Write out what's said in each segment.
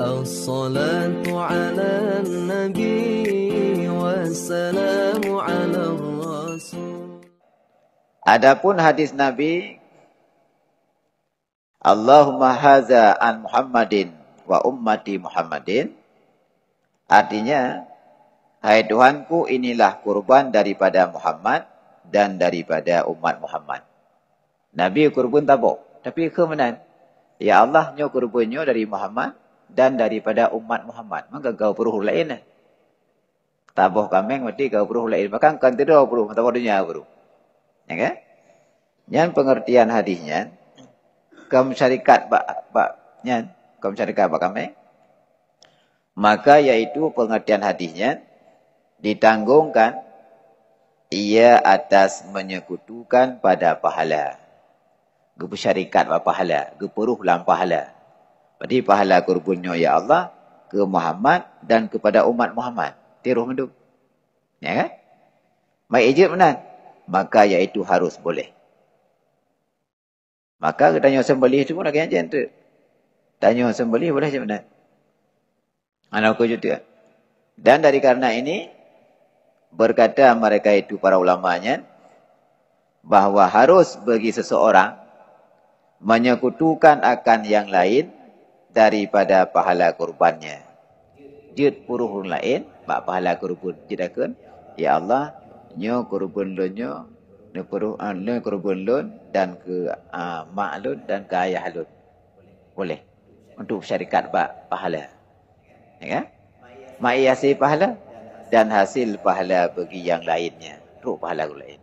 Adapun hadis Nabi Allahumma haza an Muhammadin wa ummati Muhammadin Artinya Hai Tuhanku inilah kurban daripada Muhammad dan daripada umat Muhammad. Nabi kurban tabuk. Tapi ke Ya Allah nyo kurbannya dari Muhammad dan daripada umat Muhammad. Maka kau puruh lain. Tabuh kami mesti kau puruh lain. Maka kan tidak puruh. Maka dunia puruh. Ya kan? Yang pengertian hadisnya. Kau syarikat pak pak nyan. Kau syarikat pak kami. Maka yaitu pengertian hadisnya. Ditanggungkan. Ia atas menyekutukan pada pahala. Gepu syarikat pahala. Gepuruh dalam pahala. Ini pahala kurbunnya ya Allah ke Muhammad dan kepada umat Muhammad. Tiruh mendu. Ya kan? Mai ejek menan. Maka iaitu harus boleh. Maka tanya sembelih tu pun lagi macam tu. Tanya sembelih boleh macam mana? Anak aku juga. Dan dari karena ini, berkata mereka itu para ulamanya, bahawa harus bagi seseorang, menyekutukan akan yang lain, daripada pahala kurbannya. Jid puruhun lain, bak pahala kurban kita Ya Allah, nyo kurban lo nyo, nyo puruh, uh, nyo kurban lo dan ke uh, mak lo dan ke ayah lo. Boleh. Untuk syarikat bak pahala. Ya kan? Mak hasil pahala dan hasil pahala bagi yang lainnya. Teruk pahala kurban lain.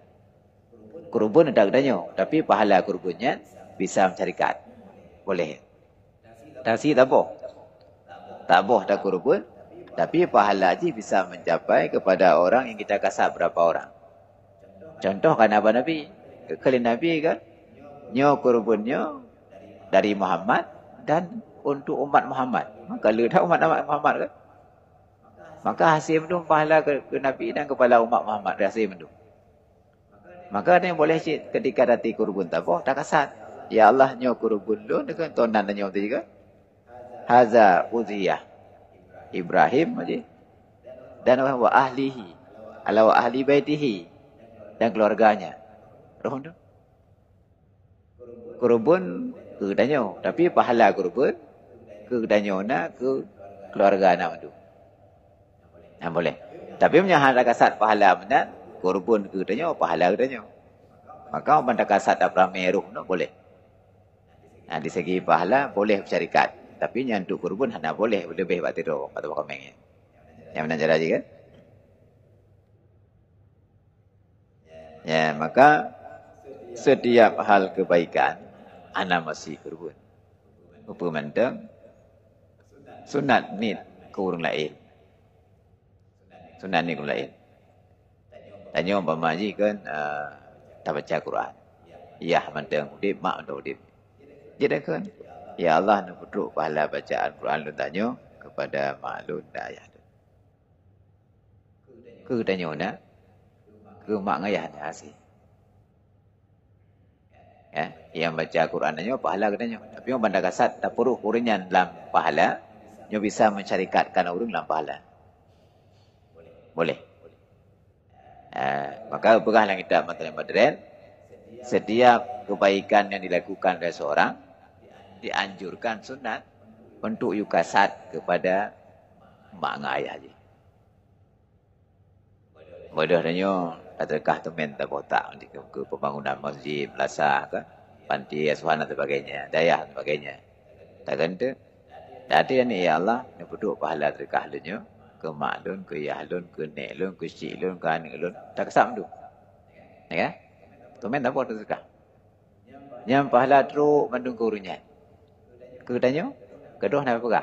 Kurban tak kena nyo, tapi pahala kurbannya bisa syarikat. Boleh. Boleh. Tahsi tabuh. Tabuh tak kurupun. Tapi pahala haji bisa mencapai kepada orang yang kita kasar berapa orang. Contoh kan Abang Nabi. Kekalin Nabi kan. Nyo kurupun nyo. Dari Muhammad. Dan untuk umat Muhammad. Maka ledak umat umat Muhammad kan. Maka hasil itu pahala ke, ke Nabi dan kepala umat Muhammad. Rasa itu. Maka ada yang boleh cik, ketika dati kurbun tak apa. Tak kasat. Ya Allah nyok kurbun dulu. Dengan tuan dan nyok tu juga. Haza Uziyah. Ibrahim maji. Dan wa ahlihi. Ala wa ahli baitihi. Dan keluarganya. Rohon tu. Kurubun ke danyo. Tapi pahala kurubun ke danyo na ke keluarga na tu. Nah, boleh. Tapi punya hal kasat pahala mana? Kurubun ke danyo, pahala ke danyo. Maka orang pandang kasat tak pernah meruh no, boleh. Nah, di segi pahala boleh bersyarikat. Tapi yang dukur pun tak boleh lebih buat tidur atau buat komen. Yang mana cara lagi kan? Ya, maka setiap hal kebaikan anda masih kurbun. Apa manta? Sunat ni kurung lain. Sunat ni kurung lain. Tanya orang Pak Maji kan uh, tak baca Quran. Ya, mantan kudip, mak mantan kudip. Dia dah kan? ya Allah nak duduk pahala bacaan Quran lu tanya kepada maklum dan ayah tu. Ke tanya nak? Ke mak ngayah ni ha, asih. Ya, yang baca Quran nanya pahala ke tanya. Tapi yang bandar kasat tak perlu hurinya dalam pahala. Nyo bisa mencarikatkan orang dalam pahala. Boleh. Boleh. Ha, uh, maka apakah yang kita matahari madren? Setiap kebaikan yang dilakukan oleh seorang dianjurkan sunat untuk yukasat kepada mak ayah je. Mudah tanya, adakah tu minta kotak untuk ke, pembangunan masjid, belasah ke, panti asuhan dan sebagainya, daya dan sebagainya. Tak kata, Tadi ni ya Allah, ni duduk pahala terkah lunyo, ke mak lun, ke ya lun, ke nek lun, ke cik lun, ke anik lun, tak kesam ya kan? tu. Ya? Tu main apa tu terkah? Yang pahala teruk mandung kurunya katanya gedoh nak apa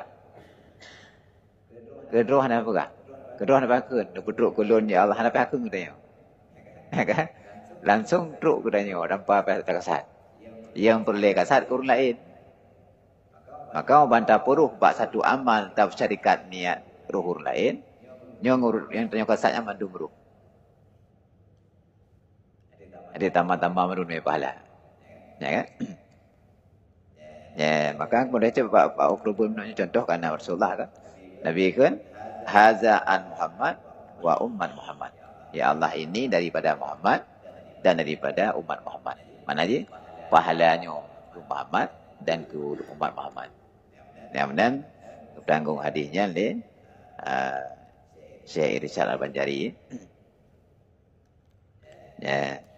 gedoh nak apa gedoh nak apa ke nak duduk kulun ya Allah nak apa katanya langsung duduk katanya nampak apa tak kasat yang perlu kasat kurun lain maka bantah puruh bak satu amal tak syarikat niat ruhur lain yang tanya kasat yang mandu meruh ada tambah-tambah merun ni pahala ya kan Ya, maka kemudian dah cakap Pak Pak pun nak contoh kan Rasulullah kan. Nabi kan haza an Muhammad wa umman Muhammad. Ya Allah ini daripada Muhammad dan daripada umat Muhammad. Mana dia? Pahalanya Muhammad dan ke umat Muhammad. Ya benar, tanggung hadisnya ni uh, Syekh Irsyad Al-Banjari. Ya. Yeah.